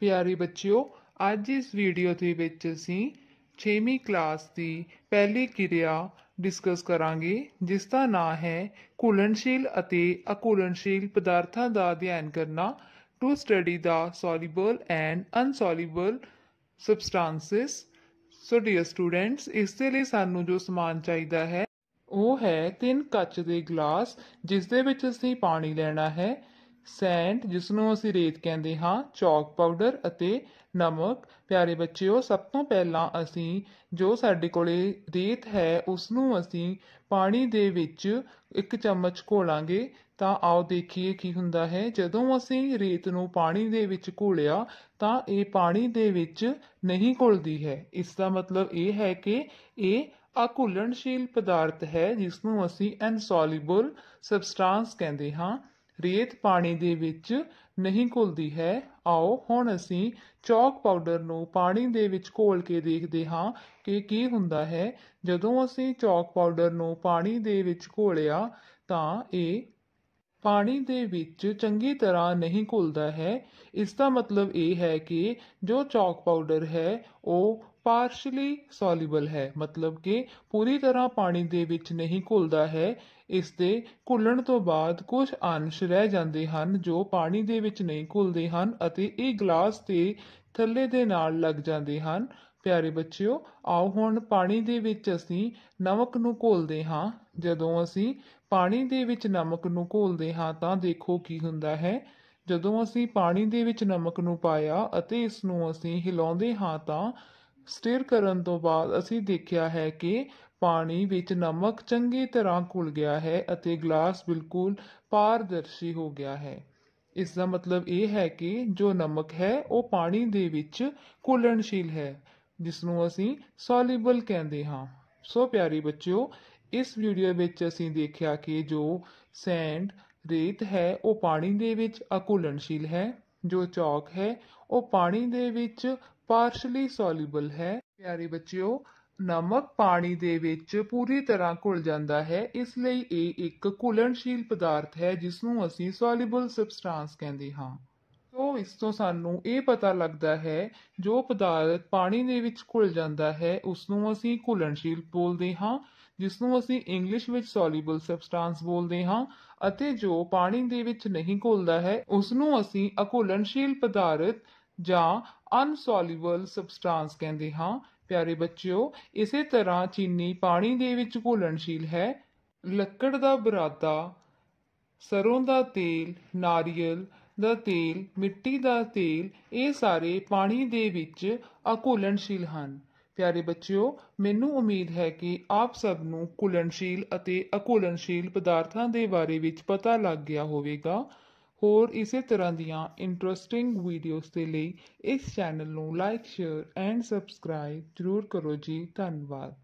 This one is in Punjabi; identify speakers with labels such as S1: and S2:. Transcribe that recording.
S1: ਪਿਆਰੇ ਬੱਚਿਓ ਅੱਜ ਇਸ ਵੀਡੀਓ ਦੇ ਵਿੱਚ ਅਸੀਂ 6ਵੀਂ ਕਲਾਸ ਦੀ ਪਹਿਲੀ ਕਿਰਿਆ ਡਿਸਕਸ ਕਰਾਂਗੇ ਜਿਸ ਦਾ ਨਾਮ ਹੈ ਘੁਲਣਸ਼ੀਲ ਅਤੇ ਅਕੁਲਣਸ਼ੀਲ ਪਦਾਰਥਾਂ ਦਾ ਅਧਿਐਨ ਕਰਨਾ ਟੂ ਸਟੱਡੀ ਦਾ soluble and insoluble substances so dear students ਇਸ ਦੇ ਲਈ ਸਾਨੂੰ ਜੋ ਸਮਾਨ ਚਾਹੀਦਾ ਹੈ ਉਹ ਹੈ ਤਿੰਨ ਕੱਚ ਦੇ ਗਲਾਸ ਜਿਸ ਦੇ ਵਿੱਚ ਅਸੀਂ ਪਾਣੀ ਲੈਣਾ ਹੈ ਸੈਂਡ ਜਿਸ ਨੂੰ ਅਸੀਂ ਰੇਤ ਕਹਿੰਦੇ ਹਾਂ ਚੌਕ ਪਾਊਡਰ ਅਤੇ ਨਮਕ ਪਿਆਰੇ ਬੱਚਿਓ ਸਭ ਤੋਂ ਪਹਿਲਾਂ ਅਸੀਂ ਜੋ ਸਾਡੇ ਕੋਲੇ ਰੇਤ ਹੈ ਉਸ ਨੂੰ ਅਸੀਂ ਪਾਣੀ ਦੇ ਵਿੱਚ ਇੱਕ ਚਮਚ ਘੋਲਾਂਗੇ ਤਾਂ ਆਓ ਦੇਖੀਏ ਕੀ ਹੁੰਦਾ ਹੈ ਜਦੋਂ ਅਸੀਂ ਰੇਤ ਨੂੰ ਪਾਣੀ ਦੇ ਵਿੱਚ ਘੋਲਿਆ ਤਾਂ ਇਹ ਪਾਣੀ ਦੇ ਵਿੱਚ ਨਹੀਂ ਘੁਲਦੀ ਹੈ ਇਸ ਦਾ ਮਤਲਬ ਇਹ ਹੈ ਕਿ ਇਹ ਅਕੁਲਣਸ਼ੀਲ ਪਦਾਰਥ ਹੈ ਜਿਸ ਨੂੰ ਅਸੀਂ ਇਨਸੋਲਿਬਲ ਸਬਸਟੈਂਸ ਕਹਿੰਦੇ ਹਾਂ ਰੇਤ ਪਾਣੀ ਦੇ ਵਿੱਚ ਨਹੀਂ ਘੁਲਦੀ ਹੈ ਆਓ ਹੁਣ ਅਸੀਂ ਚੌਕ ਪਾਊਡਰ ਨੂੰ ਪਾਣੀ ਦੇ ਵਿੱਚ ਘੋਲ ਕੇ ਦੇਖਦੇ ਹਾਂ ਕਿ ਕੀ ਹੁੰਦਾ ਹੈ ਜਦੋਂ ਅਸੀਂ ਚੌਕ ਪਾਊਡਰ ਨੂੰ ਪਾਣੀ ਦੇ ਵਿੱਚ ਘੋਲਿਆ ਤਾਂ ਇਹ ਪਾਣੀ ਦੇ ਵਿੱਚ ਚੰਗੀ ਤਰ੍ਹਾਂ ਨਹੀਂ ਘੁਲਦਾ ਹੈ ਇਸ ਦਾ ਮਤਲਬ ਇਹ ਹੈ ਕਿ ਜੋ ਚੌਕ ਪਾਊਡਰ ਹੈ ਉਹ ਪਾਰਸ਼ਲੀ ਸੋਲਿਬਲ ਹੈ ਮਤਲਬ ਕਿ ਪੂਰੀ ਤਰ੍ਹਾਂ ਪਾਣੀ ਦੇ ਵਿੱਚ ਨਹੀਂ ਘੁਲਦਾ ਹੈ ਇਸ ਦੇ ਘੁਲਣ ਤੋਂ ਬਾਅਦ ਕੁਝ ਅੰਸ਼ ਰਹਿ ਜਾਂਦੇ ਹਨ ਜੋ ਪਾਣੀ ਦੇ ਵਿੱਚ ਨਹੀਂ ਘੁਲਦੇ ਹਨ ਅਤੇ ਇਹ ਗਲਾਸ ਦੇ ਥੱਲੇ ਦੇ ਨਾਲ ਲੱਗ ਜਾਂਦੇ ਹਨ ਪਿਆਰੇ ਬੱਚਿਓ ਆਓ ਹੁਣ ਪਾਣੀ ਦੇ ਵਿੱਚ ਅਸੀਂ ਨਮਕ ਨੂੰ ਘੋਲਦੇ ਹਾਂ ਜਦੋਂ ਅਸੀਂ ਪਾਣੀ ਦੇ ਵਿੱਚ ਨਮਕ ਨੂੰ ਘੋਲਦੇ ਹਾਂ ਤਾਂ ਦੇਖੋ ਕੀ ਹੁੰਦਾ ਹੈ ਜਦੋਂ ਅਸੀਂ ਪਾਣੀ ਦੇ ਵਿੱਚ ਨਮਕ ਨੂੰ ਪਾਇਆ ਅਤੇ ਇਸ ਨੂੰ ਅਸੀਂ ਹਿਲਾਉਂਦੇ ਹਾਂ ਤਾਂ ਸਟਿਰ ਕਰਨ ਤੋਂ ਬਾਅਦ ਅਸੀਂ ਦੇਖਿਆ ਹੈ ਕਿ ਪਾਣੀ ਵਿੱਚ ਨਮਕ ਚੰਗੀ ਤਰ੍ਹਾਂ ਘੁਲ ਗਿਆ ਹੈ ਅਤੇ ਗਲਾਸ ਬਿਲਕੁਲ ਪਾਰਦਰਸ਼ੀ ਹੋ ਗਿਆ ਹੈ ਇਸ ਦਾ ਮਤਲਬ ਇਹ ਹੈ ਕਿ ਜੋ ਨਮਕ ਹੈ ਉਹ ਪਾਣੀ ਦੇ ਵਿੱਚ ਘੁਲਣਸ਼ੀਲ ਹੈ ਜਿਸ ਨੂੰ ਅਸੀਂ ਸੋਲਿਬਲ ਕਹਿੰਦੇ ਹਾਂ ਸੋ ਪਿਆਰੀ ਬੱਚਿਓ ਇਸ ਵੀਡੀਓ ਵਿੱਚ ਅਸੀਂ ਦੇਖਿਆ ਕਿ ਜੋ ਸੈਂਡ ਰੇਤ ਹੈ ਉਹ ਪਾਣੀ ਦੇ ਵਿੱਚ ਅਕੁਲਣਸ਼ੀਲ ਹੈ ਜੋ ਚੌਕ ਹੈ ਉਹ ਪਾਣੀ ਦੇ ਵਿੱਚ ਪਾਰਸ਼ਲੀ ਸੋਲਿਬਲ ਹੈ ਪਿਆਰੇ ਬੱਚਿਓ ਨਮਕ ਪਾਣੀ ਦੇ ਵਿੱਚ ਪੂਰੀ ਤਰ੍ਹਾਂ ਘੁਲ ਜਾਂਦਾ ਹੈ ਇਸ ਲਈ ਇਹ ਇੱਕ ਘੁਲਣਸ਼ੀਲ ਪਦਾਰਥ ਹੈ ਜਿਸ ਨੂੰ ਅਸੀਂ ਸੋਲਿਬਲ ਸਬਸਟੈਂਸ ਕਹਿੰਦੇ ਹਾਂ ਤੋਂ ਇਸ ਤੋਂ ਸਾਨੂੰ ਇਹ ਪਤਾ ਲੱਗਦਾ ਹੈ ਜੋ ਪਦਾਰਥ ਪਾਣੀ ਦੇ ਵਿੱਚ ਘੁਲ ਜਾਂਦਾ ਹੈ ਉਸ ਨੂੰ ਅਸੀਂ ਘੁਲਣਸ਼ੀਲ ਬੋਲਦੇ ਹਾਂ ਜਿਸ ਨੂੰ ਅਸੀਂ ਇੰਗਲਿਸ਼ ਵਿੱਚ ਸੋਲਿਬਲ ਸਬਸਟੈਂਸ ਬੋਲਦੇ ਹਾਂ ਅਤੇ ਜੋ ਪਾਣੀ ਦੇ ਵਿੱਚ ਨਹੀਂ ਘੁਲਦਾ ਹੈ ਉਸ ਨੂੰ ਅਸੀਂ ਅਘੁਲਣਸ਼ੀਲ ਪਦਾਰਥ ਜਾਂ ਅਨਸੋਲਿਬਲ ਸਬਸਟੈਂਸ ਕਹਿੰਦੇ ਹਾਂ ਪਿਆਰੇ ਬੱਚਿਓ ਇਸੇ ਤਰ੍ਹਾਂ ਚੀਨੀ ਪਾਣੀ ਦੇ ਵਿੱਚ ਘੁਲਣਸ਼ੀਲ ਹੈ ਲੱਕੜ ਦਾ ਬਰਾਦਾ ਸਰੋਂ ਦਾ ਤੇਲ ਨਾਰੀਅਲ ਦਾ ਤੇਲ ਮਿੱਟੀ ਦਾ ਤੇਲ ਇਹ ਸਾਰੇ ਪਾਣੀ ਦੇ ਵਿੱਚ ਅਘੁਲਣਸ਼ੀਲ ਹਨ ਪਿਆਰੇ ਬੱਚਿਓ ਮੈਨੂੰ ਉਮੀਦ ਹੈ ਕਿ ਆਪ ਸਭ ਨੂੰ ਘੁਲਣਸ਼ੀਲ ਅਤੇ ਅਘੁਲਣਸ਼ੀਲ ਪਦਾਰਥਾਂ ਦੇ ਬਾਰੇ ਵਿੱਚ ਪਤਾ ਲੱਗ ਗਿਆ ਹੋਵੇਗਾ ਹੋਰ ਇਸੇ ਤਰ੍ਹਾਂ ਦੀਆਂ ਇੰਟਰਸਟਿੰਗ ਵੀਡੀਓਜ਼ ਦੇ ਲਈ ਇਸ ਚੈਨਲ ਨੂੰ ਲਾਈਕ ਸ਼ੇਅਰ ਐਂਡ ਸਬਸਕ੍ਰਾਈਬ ਜ਼ਰੂਰ ਕਰੋ ਜੀ ਧੰਨਵਾਦ